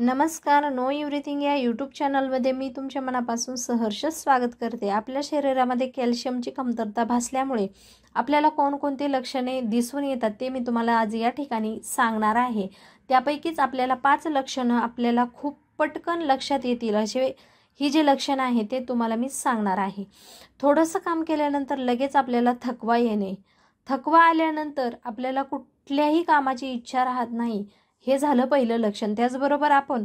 नमस्कार know everything या YouTube चॅनलमध्ये मी तुमच्या मनापासून सहर्ष स्वागत करते आपल्या शरीरामध्ये कॅल्शियमची कमतरता भासल्यामुळे आपल्याला कोणकोणती लक्षणे दिसून येतात ते मी तुम्हाला आज या ठिकाणी सांगणार आहे त्यापैकीच आपल्याला पाच लक्षणं आपल्याला खूप पटकन लक्षात येतील असे ही जे लक्षणं आहे ते तुम्हाला मी सांगणार आहे थोडंसं काम केल्यानंतर लगेच आपल्याला थकवा येणे थकवा आल्यानंतर आपल्याला कुठल्याही कामाची इच्छा राहत नाही हे झालं पहिलं लक्षण त्याचबरोबर आपण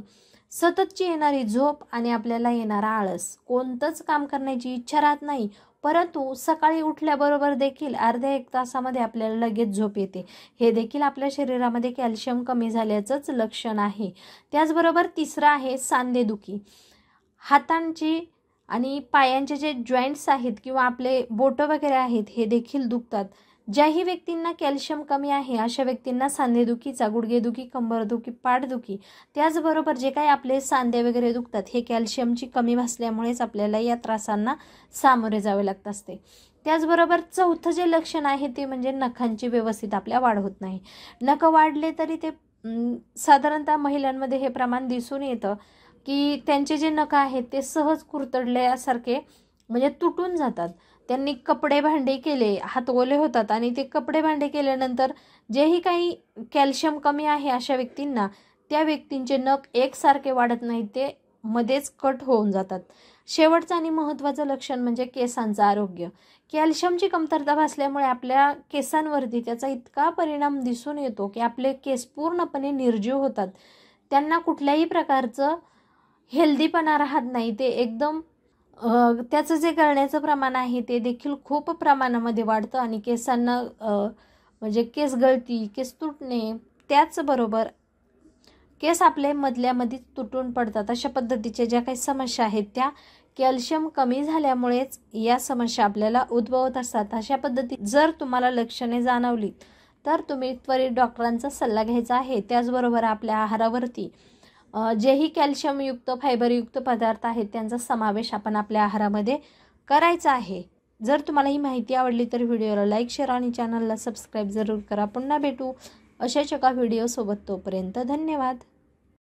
सततची येणारी झोप आणि आपल्याला येणारा आळस कोणतंच काम करण्याची इच्छा राहत नाही परंतु सकाळी उठल्याबरोबर देखील अर्ध्या एक तासामध्ये आपल्याला लगेच झोप येते हे देखील आपल्या शरीरामध्ये कॅल्शियम कमी झाल्याचंच लक्षण आहे त्याचबरोबर तिसरं आहे सांधेदुखी हातांची आणि पायांचे जे जॉईंट्स आहेत किंवा आपले बोटं वगैरे आहेत हे देखील दुखतात ज्याही व्यक्तींना कॅल्शियम कमी आहे अशा व्यक्तींना सांधेदुखीचा गुडघेदुखी कंबरदुखी पाठदुखी त्याचबरोबर जे काही आपले सांधे वगैरे दुखतात हे कॅल्शियमची कमी भासल्यामुळेच आपल्याला या त्रासांना सामोरे जावे लागत असते त्याचबरोबर चौथं जे लक्षण आहे ते म्हणजे नखांची व्यवस्थित आपल्या वाढ होत नाही नखं वाढले तरी ते साधारणतः महिलांमध्ये हे प्रमाण दिसून येतं की त्यांचे जे नखं आहेत ते सहज कुरतडल्यासारखे म्हणजे तुटून जातात त्यांनी कपडे भांडे केले हातगोले होतात आणि ते कपडे भांडे केल्यानंतर जेही काही कॅल्शियम कमी आहे अशा व्यक्तींना त्या व्यक्तींचे नख एकसारखे वाढत नाही ते मध्येच कट होऊन जातात शेवटचं आणि महत्त्वाचं लक्षण म्हणजे केसांचं आरोग्य कॅल्शियमची कमतरता भासल्यामुळे आपल्या केसांवरती त्याचा इतका परिणाम दिसून येतो की आपले केस पूर्णपणे निर्जीव होतात त्यांना कुठल्याही प्रकारचं हेल्दीपणा राहत नाही ते एकदम त्याचं जे गळण्याचं प्रमाण आहे ते देखील खूप प्रमाणामध्ये वाढतं आणि केसांना म्हणजे केस गळती केस तुटणे त्याचबरोबर केस आपले मधल्यामध्ये तुटून पडतात अशा पद्धतीच्या ज्या काही समस्या आहेत त्या कॅल्शियम कमी झाल्यामुळेच या समस्या आपल्याला उद्भवत असतात अशा पद्धती जर तुम्हाला लक्षणे जाणवली तर तुम्ही त्वरित डॉक्टरांचा सल्ला घ्यायचा आहे त्याचबरोबर आपल्या आहारावरती जेही कॅल्शियमयुक्त फायबरयुक्त पदार्थ आहेत त्यांचा समावेश आपण आपल्या आहारामध्ये करायचा आहे जर तुम्हाला ही माहिती आवडली तर व्हिडिओला लाईक शेअर आणि चॅनलला सबस्क्राईब जरूर करा पुन्हा भेटू अशाच एका व्हिडिओसोबत तोपर्यंत धन्यवाद